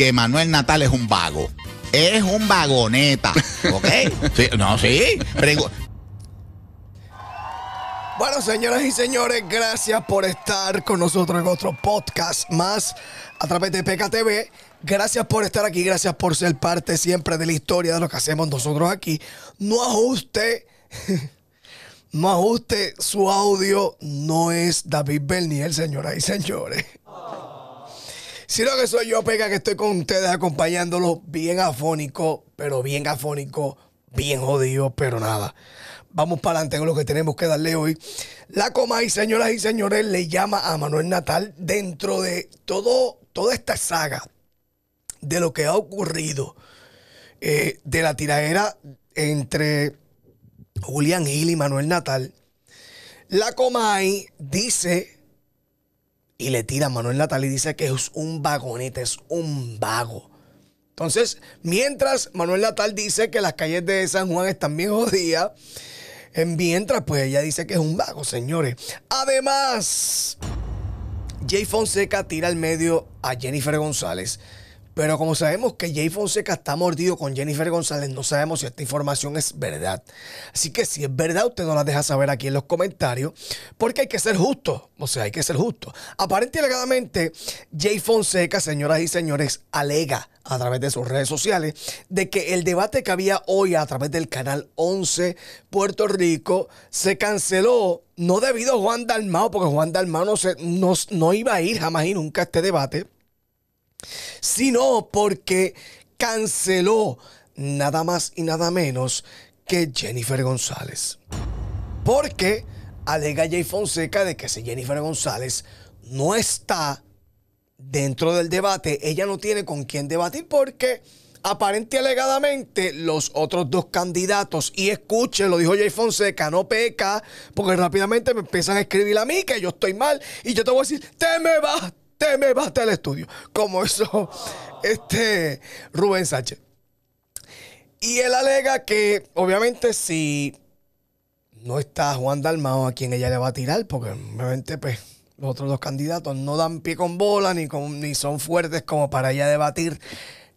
que Manuel Natal es un vago. Es un vagoneta. ¿Ok? no, sí. bueno, señoras y señores, gracias por estar con nosotros en otro podcast más a través de PKTV. Gracias por estar aquí, gracias por ser parte siempre de la historia de lo que hacemos nosotros aquí. No ajuste, no ajuste su audio, no es David ni Bernier, señoras y señores lo que soy yo, Pega, que estoy con ustedes acompañándolo, bien afónico, pero bien afónico, bien jodido, pero nada. Vamos para adelante con lo que tenemos que darle hoy. La Comay, señoras y señores, le llama a Manuel Natal dentro de todo, toda esta saga de lo que ha ocurrido, eh, de la tiradera entre Julián Gil y Manuel Natal. La Comay dice y le tira a Manuel Natal y dice que es un vagonete, es un vago. Entonces, mientras Manuel Natal dice que las calles de San Juan están bien jodidas, mientras pues ella dice que es un vago, señores. Además, Jay Fonseca tira al medio a Jennifer González pero como sabemos que Jay Fonseca está mordido con Jennifer González, no sabemos si esta información es verdad. Así que si es verdad, usted nos la deja saber aquí en los comentarios, porque hay que ser justo. O sea, hay que ser justo. Aparente y alegadamente, Jay Fonseca, señoras y señores, alega a través de sus redes sociales de que el debate que había hoy a través del canal 11 Puerto Rico se canceló no debido a Juan Dalmao, porque Juan Dalmao no, se, no, no iba a ir jamás y nunca a este debate sino porque canceló nada más y nada menos que Jennifer González. Porque alega Jay Fonseca de que si Jennifer González no está dentro del debate, ella no tiene con quién debatir porque aparente alegadamente los otros dos candidatos, y escuche, lo dijo Jay Fonseca, no peca, porque rápidamente me empiezan a escribir a mí que yo estoy mal y yo te voy a decir, te me vas, te me vas del estudio. Como eso este Rubén Sánchez. Y él alega que, obviamente, si no está Juan Dalmao, a quien ella le va a tirar, porque obviamente, pues, los otros dos candidatos no dan pie con bola ni, ni son fuertes como para ella debatir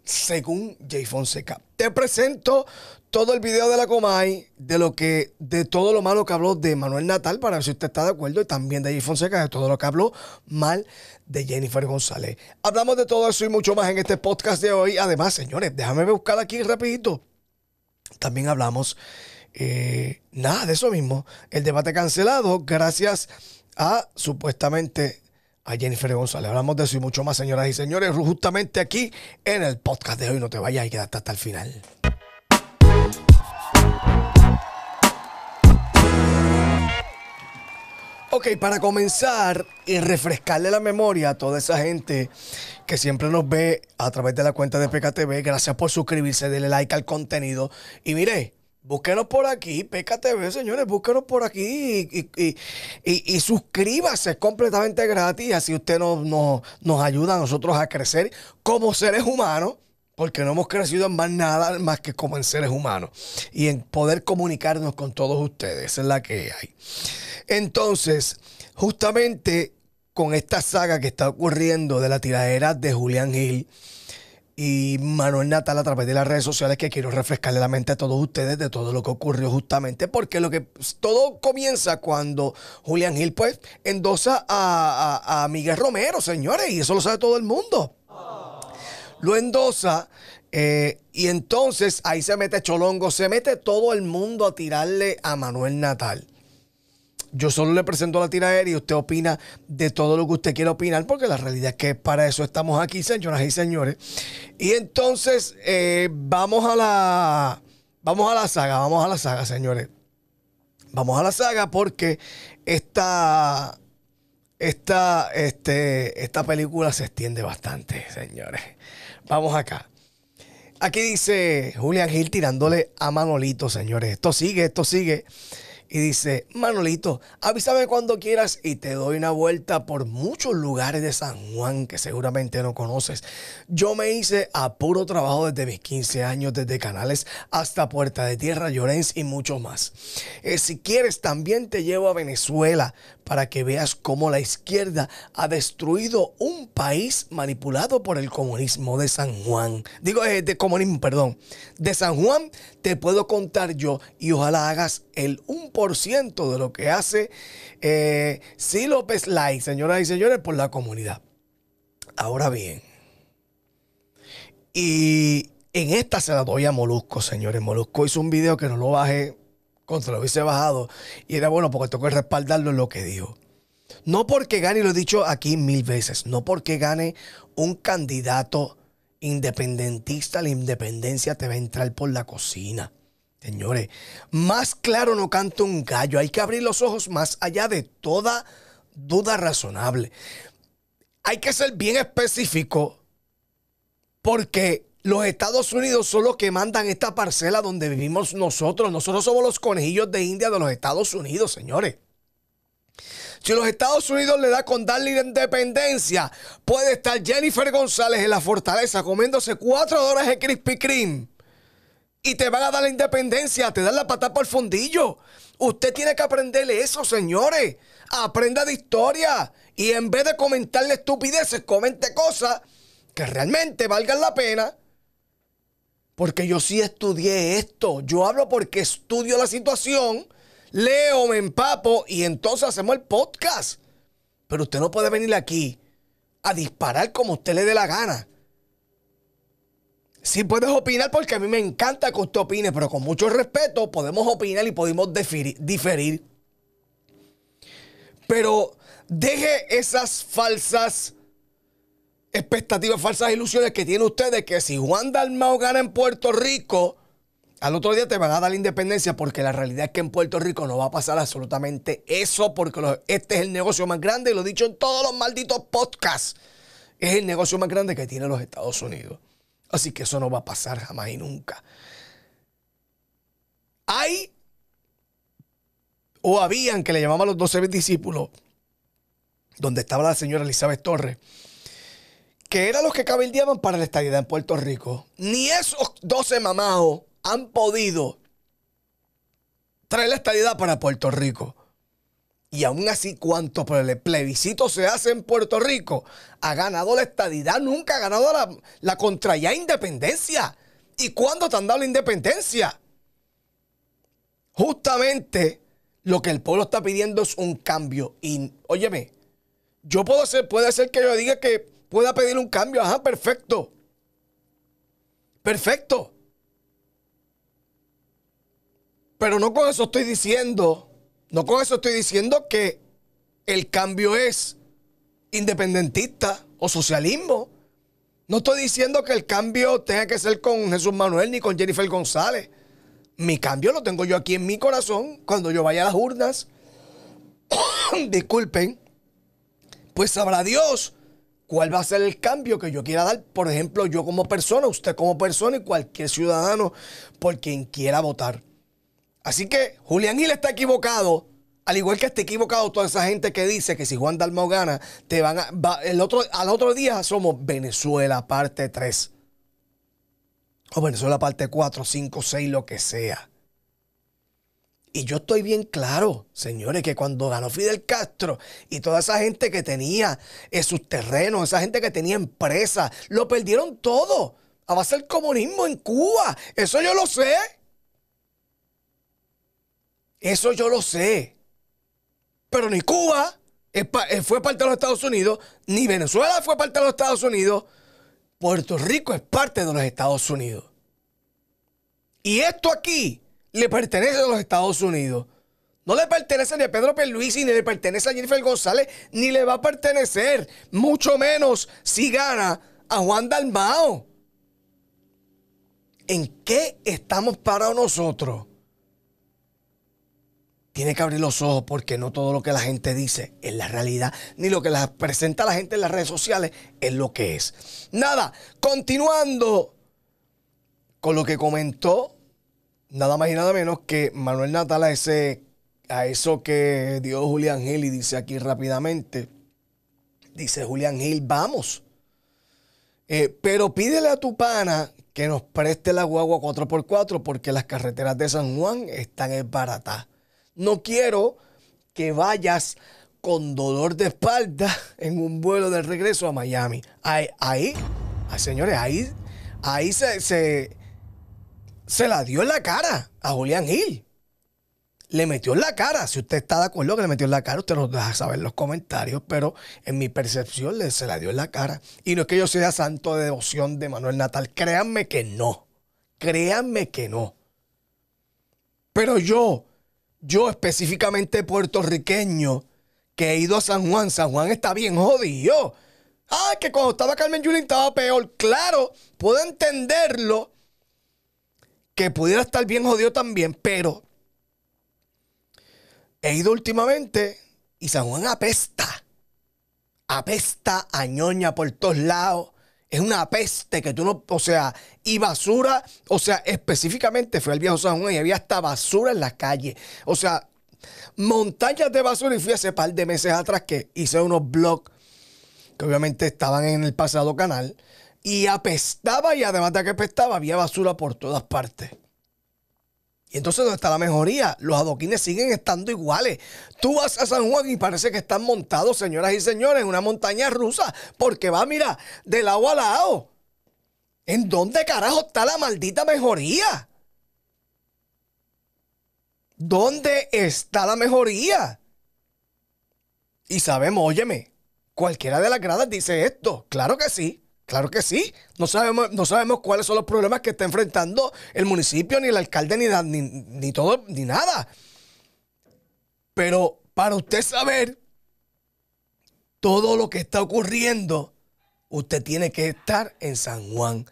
según Jay Fonseca. Te presento todo el video de la Comay, de lo que, de todo lo malo que habló de Manuel Natal, para ver si usted está de acuerdo, y también de Jay Fonseca, de todo lo que habló mal de Jennifer González. Hablamos de todo eso y mucho más en este podcast de hoy. Además, señores, déjame buscar aquí rapidito. También hablamos, eh, nada de eso mismo, el debate cancelado gracias a supuestamente a Jennifer González. Hablamos de eso y mucho más, señoras y señores, justamente aquí en el podcast de hoy. No te vayas y quédate hasta el final. Ok, para comenzar y refrescarle la memoria a toda esa gente que siempre nos ve a través de la cuenta de PKTV, gracias por suscribirse, denle like al contenido. Y mire, Búsquenos por aquí, PKTV, señores, búsquenos por aquí y, y, y, suscríbase, es completamente gratis. Así usted nos, nos, ayuda a nosotros a crecer como seres humanos, porque no hemos crecido en más nada más que como en seres humanos y en poder comunicarnos con todos ustedes. Esa es la que hay. Entonces, justamente con esta saga que está ocurriendo de la tiradera de Julián Gil y Manuel Natal a través de las redes sociales que quiero refrescarle la mente a todos ustedes de todo lo que ocurrió justamente porque lo que pues, todo comienza cuando Julián Gil pues endosa a, Miguel Romero señores y eso lo sabe todo el mundo lo endosa eh, y entonces ahí se mete Cholongo se mete todo el mundo a tirarle a Manuel Natal yo solo le presento la tira él y usted opina de todo lo que usted quiera opinar, porque la realidad es que para eso estamos aquí, señoras y señores. Y entonces, eh, vamos a la. Vamos a la saga, vamos a la saga, señores. Vamos a la saga porque esta. Esta, este, esta película se extiende bastante, señores. Vamos acá. Aquí dice Julian Gil tirándole a Manolito, señores. Esto sigue, esto sigue y dice, Manolito, avísame cuando quieras y te doy una vuelta por muchos lugares de San Juan que seguramente no conoces. Yo me hice a puro trabajo desde mis 15 años, desde Canales hasta Puerta de Tierra, Llorens y mucho más. Eh, si quieres, también te llevo a Venezuela para que veas cómo la izquierda ha destruido un país manipulado por el comunismo de San Juan. Digo, eh, de comunismo, perdón. De San Juan te puedo contar yo y ojalá hagas el 1% de lo que hace sí eh, López Lai, señoras y señores, por la comunidad. Ahora bien, y en esta se la doy a Molusco, señores. Molusco hizo un video que no lo bajé contra lo hubiese bajado. Y era bueno porque tocó respaldarlo en lo que dijo. No porque gane, lo he dicho aquí mil veces, no porque gane un candidato independentista, la independencia te va a entrar por la cocina. Señores, más claro no canta un gallo. Hay que abrir los ojos más allá de toda duda razonable. Hay que ser bien específico porque los Estados Unidos son los que mandan esta parcela donde vivimos nosotros. Nosotros somos los conejillos de India de los Estados Unidos, señores. Si los Estados Unidos le da con darle independencia, puede estar Jennifer González en la fortaleza comiéndose cuatro horas de Krispy Kreme. Y te van a dar la independencia, te dan la patada por el fondillo. Usted tiene que aprenderle eso, señores. Aprenda de historia. Y en vez de comentarle estupideces, comente cosas que realmente valgan la pena porque yo sí estudié esto. Yo hablo porque estudio la situación, leo, me empapo y entonces hacemos el podcast. Pero usted no puede venir aquí a disparar como usted le dé la gana. Sí puedes opinar porque a mí me encanta que usted opine, pero con mucho respeto podemos opinar y podemos diferir. Pero deje esas falsas expectativas, falsas ilusiones que tiene ustedes que si Juan Dalmao gana en Puerto Rico, al otro día te van a dar la independencia porque la realidad es que en Puerto Rico no va a pasar absolutamente eso porque este es el negocio más grande y lo he dicho en todos los malditos podcasts. Es el negocio más grande que tiene los Estados Unidos. Así que eso no va a pasar jamás y nunca. Hay o habían que le llamaban los 12 discípulos, donde estaba la señora Elizabeth Torres que eran los que cabildeaban para la estadidad en Puerto Rico. Ni esos 12 mamados han podido traer la estadidad para Puerto Rico. Y aún así, cuánto plebiscito se hace en Puerto Rico, ha ganado la estadidad, nunca ha ganado la, la independencia. ¿Y cuándo te han dado la independencia? Justamente lo que el pueblo está pidiendo es un cambio. Y óyeme, yo puedo ser, puede ser que yo diga que pueda pedir un cambio. Ajá, perfecto. Perfecto. Pero no con eso estoy diciendo, no con eso estoy diciendo que el cambio es independentista o socialismo. No estoy diciendo que el cambio tenga que ser con Jesús Manuel ni con Jennifer González. Mi cambio lo tengo yo aquí en mi corazón cuando yo vaya a las urnas. Disculpen. Pues sabrá Dios cuál va a ser el cambio que yo quiera dar, por ejemplo, yo como persona, usted como persona y cualquier ciudadano por quien quiera votar. Así que Julián Gil está equivocado. Al igual que está equivocado toda esa gente que dice que si Juan Dalmau gana, te van el otro, al otro día somos Venezuela parte 3. O Venezuela parte 4, 5, 6, lo que sea. Y yo estoy bien claro, señores, que cuando ganó Fidel Castro y toda esa gente que tenía sus terrenos, esa gente que tenía empresas, lo perdieron todo. A base comunismo en Cuba. Eso yo lo sé. Eso yo lo sé. Pero ni Cuba eh, fue parte de los Estados Unidos, ni Venezuela fue parte de los Estados Unidos. Puerto Rico es parte de los Estados Unidos. Y esto aquí le pertenece a los Estados Unidos. No le pertenece ni a Pedro Luis ni le pertenece a Jennifer González, ni le va a pertenecer, mucho menos si gana a Juan Dalmao. ¿En qué estamos parados nosotros? Tiene que abrir los ojos porque no todo lo que la gente dice es la realidad, ni lo que la presenta la gente en las redes sociales es lo que es. Nada, continuando con lo que comentó nada más y nada menos que Manuel Natal a, ese, a eso que dio Julián Gil y dice aquí rápidamente. Dice Julián Gil, vamos. Eh, pero pídele a tu pana que nos preste la guagua 4x4 porque las carreteras de San Juan están barata No quiero que vayas con dolor de espalda en un vuelo de regreso a Miami. Ahí, señores, ahí, ahí se se la dio en la cara a Julián Gil. Le metió en la cara. Si usted está de acuerdo que le metió en la cara, usted lo deja saber en los comentarios, pero en mi percepción le, se la dio en la cara. Y no es que yo sea santo de devoción de Manuel Natal. Créanme que no. Créanme que no. Pero yo, yo específicamente puertorriqueño, que he ido a San Juan, San Juan está bien jodido. Ah, que cuando estaba Carmen Yulín estaba peor. Claro, puedo entenderlo que pudiera estar bien jodido también, pero he ido últimamente y San Juan apesta. Apesta a ñoña por todos lados. Es una peste que tú no, o sea, y basura, o sea, específicamente fui al viejo San Juan y había hasta basura en las calles. O sea, montañas de basura y fui hace par de meses atrás que hice unos blogs que obviamente estaban en el pasado canal y apestaba y además de que apestaba había basura por todas partes. Y entonces, ¿dónde está la mejoría? Los adoquines siguen estando iguales. Tú vas a San Juan y parece que están montados, señoras y señores, en una montaña rusa, porque va, mira, de lado a lado. ¿En dónde carajo está la maldita mejoría? ¿Dónde está la mejoría? Y sabemos, óyeme, cualquiera de las gradas dice esto, claro que sí. Claro que sí. No sabemos, no sabemos cuáles son los problemas que está enfrentando el municipio, ni el alcalde, ni, todo, ni nada. Pero para usted saber todo lo que está ocurriendo, usted tiene que estar en San Juan.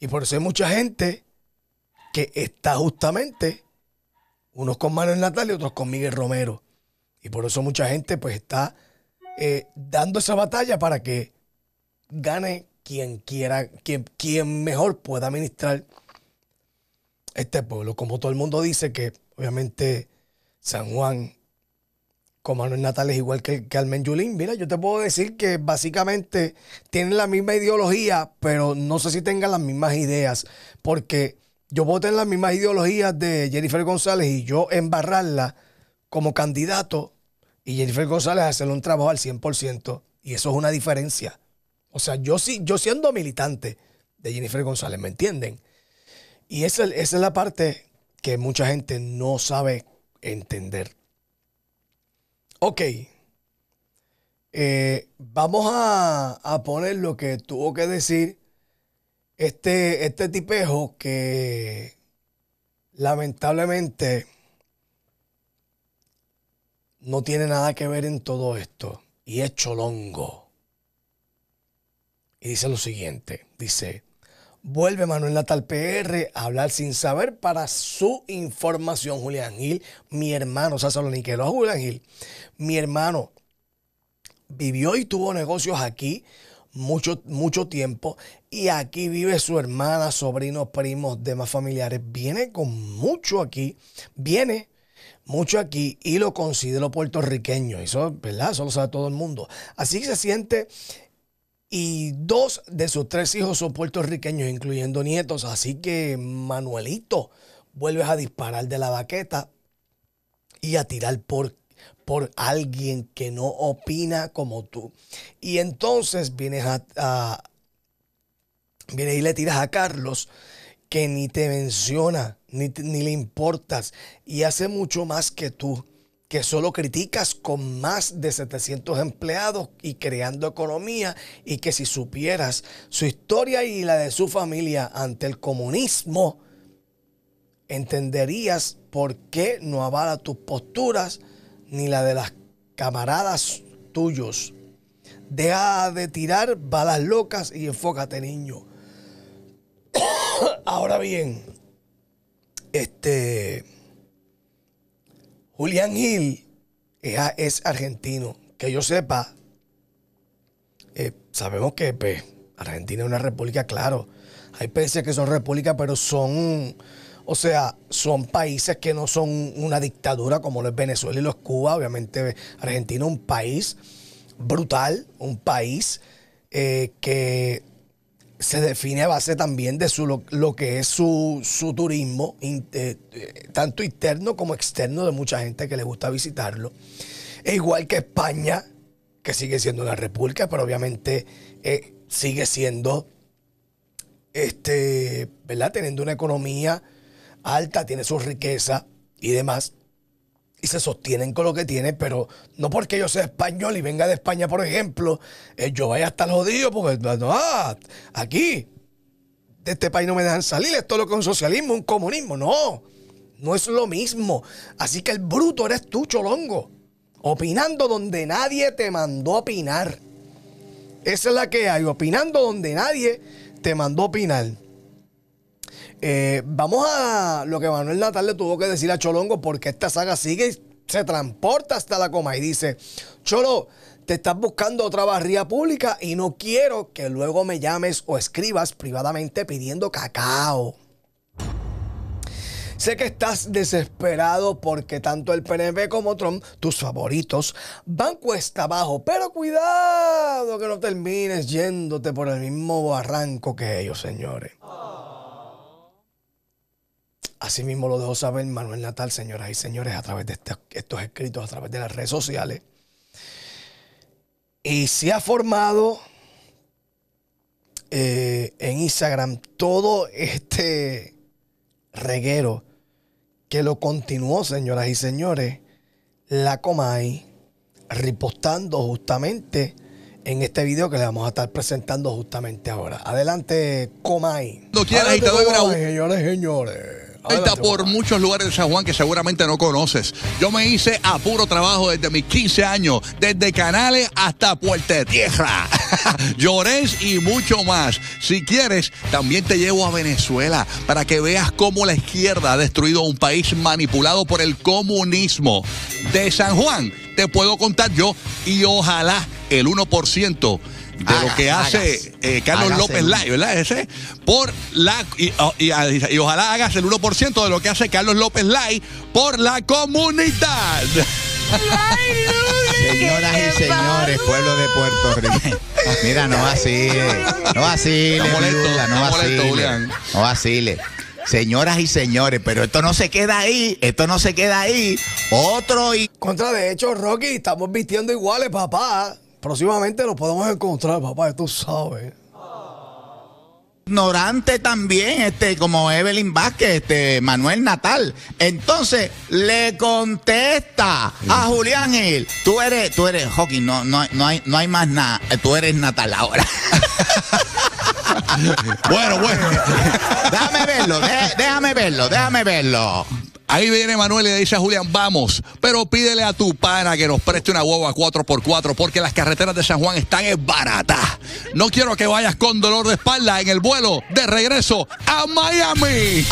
Y por eso hay mucha gente que está justamente, unos con Manuel Natal y otros con Miguel Romero. Y por eso mucha gente pues está eh, dando esa batalla para que gane quien quiera, quien, mejor pueda administrar este pueblo. Como todo el mundo dice que obviamente San Juan, como natal es igual que Almen Yulín, mira, yo te puedo decir que básicamente tienen la misma ideología, pero no sé si tengan las mismas ideas, porque yo voto en las mismas ideologías de Jennifer González y yo embarrarla como candidato y Jennifer González hacerle un trabajo al 100%, y eso es una diferencia. O sea, yo, sí, yo siendo militante de Jennifer González, ¿me entienden? Y esa, es la parte que mucha gente no sabe entender. Ok. Eh, vamos a, poner lo que tuvo que decir este, este tipejo que lamentablemente no tiene nada que ver en todo esto. Y es cholongo. Y dice lo siguiente, dice, vuelve Manuel Natal PR a hablar sin saber para su información, Julián Gil, mi hermano, o sea, ni Julián Gil, mi hermano vivió y tuvo negocios aquí mucho, mucho tiempo y aquí vive su hermana, sobrinos, primos, demás familiares, viene con mucho aquí, viene mucho aquí y lo considero puertorriqueño. Eso, ¿verdad? Eso lo sabe todo el mundo. Así que se siente y dos de sus tres hijos son puertorriqueños, incluyendo nietos. Así que, Manuelito, vuelves a disparar de la baqueta y a tirar por, por alguien que no opina como tú. Y entonces vienes a, y le tiras a Carlos que ni te menciona, ni le importas y hace mucho más que tú que solo criticas con más de 700 empleados y creando economía y que si supieras su historia y la de su familia ante el comunismo, entenderías por qué no avala tus posturas ni la de las camaradas tuyos. Deja de tirar balas locas y enfócate, niño. Ahora bien, este... Julián Gil es, argentino. Que yo sepa, eh, sabemos que pues, Argentina es una república, claro. Hay países que son repúblicas, pero son, o sea, son países que no son una dictadura como lo es Venezuela y lo es Cuba. Obviamente Argentina es un país brutal, un país eh, que se define a base también de lo, que es su, turismo, eh, eh, tanto interno como externo de mucha gente que le gusta visitarlo. E igual que España, que sigue siendo una república, pero obviamente eh, sigue siendo, este, ¿verdad? Teniendo una economía alta, tiene su riqueza y demás y se sostienen con lo que tienen, pero no porque yo sea español y venga de España, por ejemplo, eh, yo vaya hasta el jodido porque aquí de este país no me dejan salir, esto es lo que es un socialismo, un comunismo, no, no es lo mismo. Así que el bruto eres tú, cholongo, opinando donde nadie te mandó a opinar. Esa es la que hay, opinando donde nadie te mandó a opinar. Eh, vamos a lo que Manuel Natal le tuvo que decir a Cholongo porque esta saga sigue y se transporta hasta la coma y dice, Cholo, te estás buscando otra barría pública y no quiero que luego me llames o escribas privadamente pidiendo cacao. Sé que estás desesperado porque tanto el PNP como Trump, tus favoritos, van cuesta abajo, pero cuidado que no termines yéndote por el mismo barranco que ellos, señores. Asimismo lo dejó saber Manuel Natal, señoras y señores, a través de este- estos escritos, a través de las redes sociales. Y se ha formado eh, en Instagram todo este reguero que lo continuó, señoras y señores, la Comay, ripostando justamente en este video que le vamos a estar presentando justamente ahora. Adelante, Comay. No señores, señores. Está por muchos lugares de San Juan que seguramente no conoces. Yo me hice a puro trabajo desde mis 15 años, desde Canales hasta Puerta de Tierra, Llores y mucho más. Si quieres, también te llevo a Venezuela para que veas cómo la izquierda ha destruido un país manipulado por el comunismo. De San Juan te puedo contar yo y ojalá el 1% de lo que hace Carlos López Lai, ¿verdad? Ese, por la, y, y, ojalá hagas el 1% de lo que hace Carlos López Lai por la comunidad. Señoras y señores, pueblo de Puerto Rico. Mira, no vacile. No vacile, no así, no, no Señoras y señores, pero esto no se queda ahí, esto no se queda ahí. Otro y. Contra de hecho, Rocky, estamos vistiendo iguales, papá. Próximamente lo podemos encontrar, papá, tú sabes. Ignorante también, este, como Evelyn Vázquez, este, Manuel Natal. Entonces, le contesta a Julián Gil, tú eres, tú eres hockey, no, no, no hay, no hay más nada, tú eres Natal ahora. bueno, bueno. déjame verlo, déjame verlo, déjame verlo. Ahí viene Manuel y le dice a Julián, vamos, pero pídele a tu pana que nos preste una hueva 4x4 porque las carreteras de San Juan están barata. No quiero que vayas con dolor de espalda en el vuelo de regreso a Miami.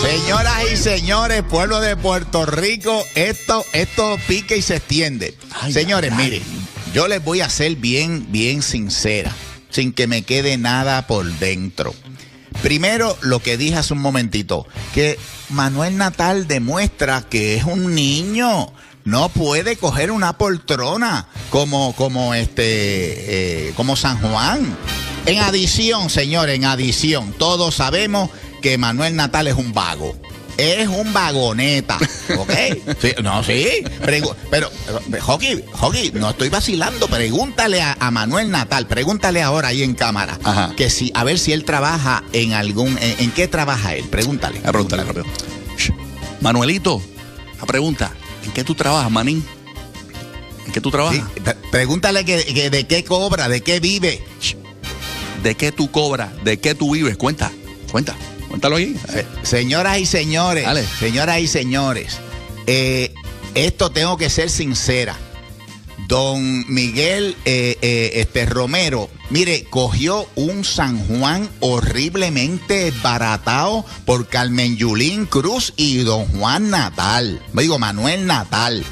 Señoras y señores, pueblo de Puerto Rico, esto, esto pique y se extiende. señores, miren, yo les voy a ser bien, bien sincera, sin que me quede nada por dentro. Primero, lo que dije hace un momentito, que Manuel Natal demuestra que es un niño. No puede coger una poltrona como, como este, eh, como San Juan. En adición, señores, en adición, todos sabemos que Manuel Natal es un vago es un vagoneta. ¿Ok? Sí, no, sí. pero, eh, Joki, no estoy vacilando. Pregúntale a, Manuel Natal, pregúntale ahora ahí en cámara. Que si, a ver si él trabaja en algún. ¿En, qué trabaja él? Pregúntale. A pregúntale Manuelito, la pregunta. ¿En qué tú trabajas, Manín? ¿En qué tú trabajas? pregúntale que, de qué cobra, de qué vive. ¿De qué tú cobras? ¿De qué tú vives? Cuenta, cuenta. Cuéntalo ahí. Señoras y señores, señoras y señores, eh, esto tengo que ser sincera. Don Miguel eh, eh, este Romero, mire, cogió un San Juan horriblemente baratado por Carmen Yulín Cruz y don Juan Natal. Digo, Manuel Natal.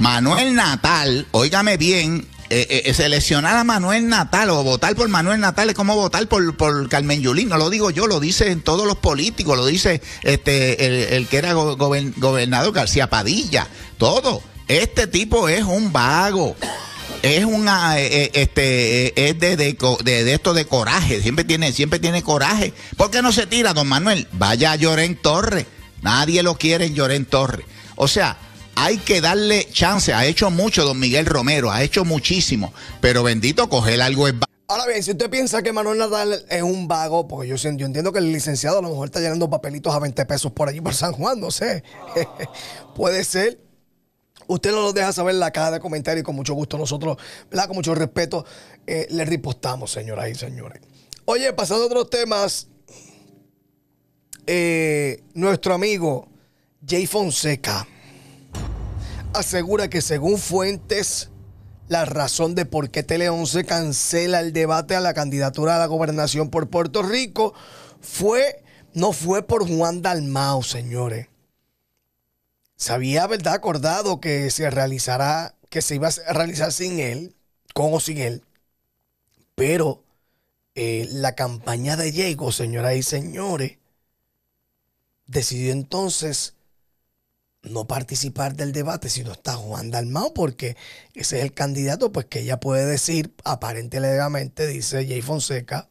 Manuel Natal, óigame bien, eh, eh, eh, seleccionar a Manuel Natal o votar por Manuel Natal es como votar por, por Carmen Yulín. No lo digo yo, lo dicen todos los políticos, lo dice este el, que era gobernador García Padilla, todo. Este tipo es un vago. Es una ah, este es de, esto de coraje, siempre tiene siempre tiene coraje. ¿Por qué no se tira, don Manuel? Vaya a Lloren Torres. Nadie lo quiere en Lloren Torres. O sea, hay que darle chance. Ha hecho mucho don Miguel Romero, ha hecho muchísimo, pero bendito coger algo es... Ahora bien, si usted piensa que Manuel Nadal es un vago, porque yo, entiendo que el licenciado a lo mejor está llenando papelitos a 20 pesos por allí por San Juan, no sé. Puede ser. Usted no lo deja saber en la caja de comentarios y con mucho gusto nosotros, ¿verdad? con mucho respeto, eh, le ripostamos, señoras y señores. Oye, pasando a otros temas, eh, nuestro amigo Jay Fonseca asegura que según fuentes, la razón de por qué Tele 11 cancela el debate a la candidatura a la gobernación por Puerto Rico fue, no fue por Juan Dalmao, señores. Se había, ¿verdad?, acordado que se realizará, que se iba a realizar sin él, con o sin él. Pero eh, la campaña de Diego, señoras y señores, decidió entonces no participar del debate si no está Juan Dalmao, porque ese es el candidato pues que ella puede decir, aparentemente, dice Jay Fonseca,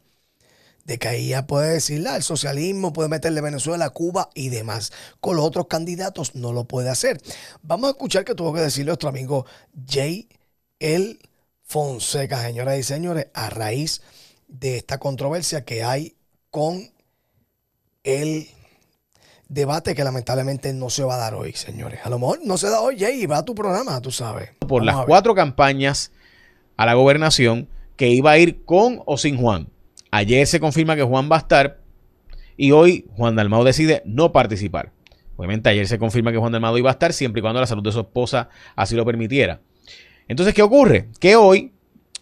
de que ella puede decirla ah, el socialismo, puede meterle Venezuela, Cuba y demás. Con los otros candidatos no lo puede hacer. Vamos a escuchar que tuvo que decirle nuestro amigo Jay el Fonseca, señoras y señores, a raíz de esta controversia que hay con el debate que lamentablemente no se va a dar hoy, señores. A lo mejor no se da hoy, Y va a tu programa, tú sabes. Por las cuatro campañas a la gobernación que iba a ir con o sin Juan. Ayer se confirma que Juan va a estar y hoy Juan Dalmau decide no participar. Obviamente ayer se confirma que Juan Dalmau iba a estar siempre y cuando la salud de su esposa así lo permitiera. Entonces, ¿qué ocurre? Que hoy,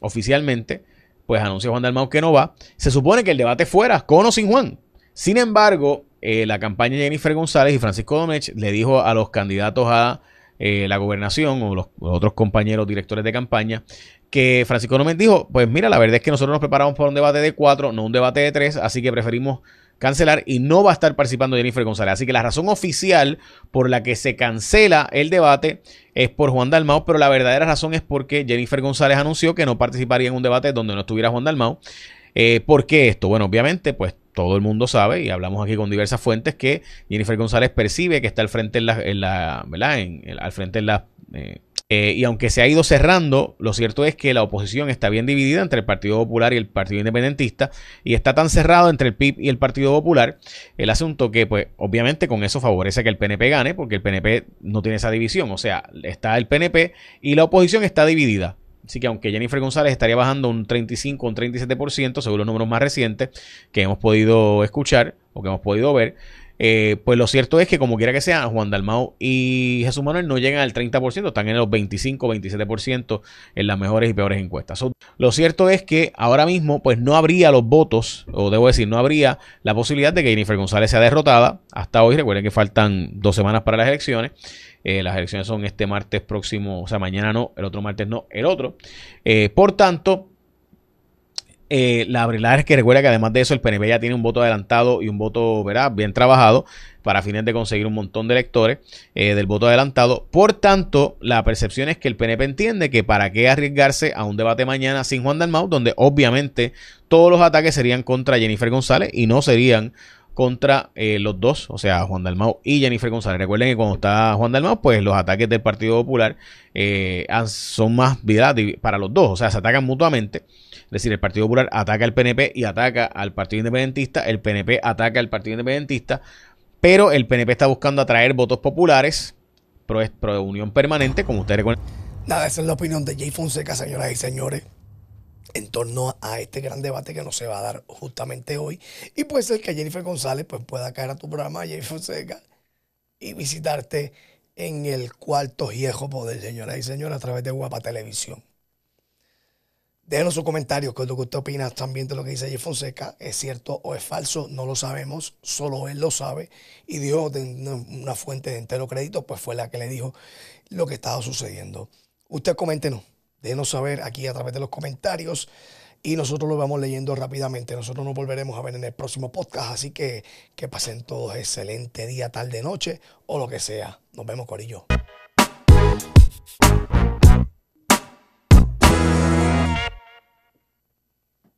oficialmente, pues anuncia Juan Dalmau que no va. Se supone que el debate fuera con o sin Juan. Sin embargo, eh, la campaña de Jennifer González y Francisco Domech le dijo a los candidatos a eh, la gobernación o los, otros compañeros directores de campaña que Francisco Domech dijo, pues mira, la verdad es que nosotros nos preparamos para un debate de cuatro, no un debate de tres, así que preferimos cancelar y no va a estar participando Jennifer González. Así que la razón oficial por la que se cancela el debate es por Juan Dalmau, pero la verdadera razón es porque Jennifer González anunció que no participaría en un debate donde no estuviera Juan Dalmau. Eh, ¿Por qué esto? Bueno, obviamente, pues todo el mundo sabe, y hablamos aquí con diversas fuentes, que Jennifer González percibe que está al frente en la, en ¿verdad? En, al frente en la... Eh, eh, y aunque se ha ido cerrando, lo cierto es que la oposición está bien dividida entre el Partido Popular y el Partido Independentista, y está tan cerrado entre el PIB y el Partido Popular el asunto que, pues, obviamente con eso favorece que el PNP gane, porque el PNP no tiene esa división, o sea, está el PNP y la oposición está dividida. Así que aunque Jennifer González estaría bajando un 35 o un 37%, según los números más recientes que hemos podido escuchar o que hemos podido ver, eh, pues lo cierto es que, como quiera que sea, Juan Dalmau y Jesús Manuel no llegan al 30%, están en los 25, 27% en las mejores y peores encuestas. lo cierto es que ahora mismo, pues no habría los votos, o debo decir, no habría la posibilidad de que Jennifer González sea derrotada. Hasta hoy, recuerden que faltan dos semanas para las elecciones. Eh, las elecciones son este martes próximo, o sea, mañana no, el otro martes no, el otro. Eh, por tanto, eh, la verdad es que recuerda que además de eso el PNP ya tiene un voto adelantado y un voto, verá Bien trabajado para fines de conseguir un montón de electores eh, del voto adelantado. Por tanto, la percepción es que el PNP entiende que para qué arriesgarse a un debate mañana sin Juan Dalmau, donde obviamente todos los ataques serían contra Jennifer González y no serían contra eh, los dos, o sea, Juan Dalmau y Jennifer González. Recuerden que cuando está Juan Dalmau, pues los ataques del Partido Popular son más virales para los dos, o sea, se atacan mutuamente. Es decir, el Partido Popular ataca al PNP y ataca al Partido Independentista, el PNP ataca al Partido Independentista, pero el PNP está buscando atraer votos populares pro, pro unión permanente, como ustedes recuerdan. Nada, esa es la opinión de Jay Fonseca, señoras y señores en torno a este gran debate que nos se va a dar justamente hoy. Y puede ser que Jennifer González pues, pueda caer a tu programa, Jay Fonseca, y visitarte en el cuarto viejo poder, señoras y señores, a través de Guapa Televisión. Déjenos sus comentarios, qué es lo que usted opina también de lo que dice Jeff Fonseca. ¿Es cierto o es falso? No lo sabemos, solo él lo sabe. Y Dios, una fuente de entero crédito, pues fue la que le dijo lo que estaba sucediendo. Usted coméntenos, déjenos saber aquí a través de los comentarios y nosotros lo vamos leyendo rápidamente. Nosotros nos volveremos a ver en el próximo podcast, así que que pasen todos excelente día, tarde, noche o lo que sea. Nos vemos, Corillo.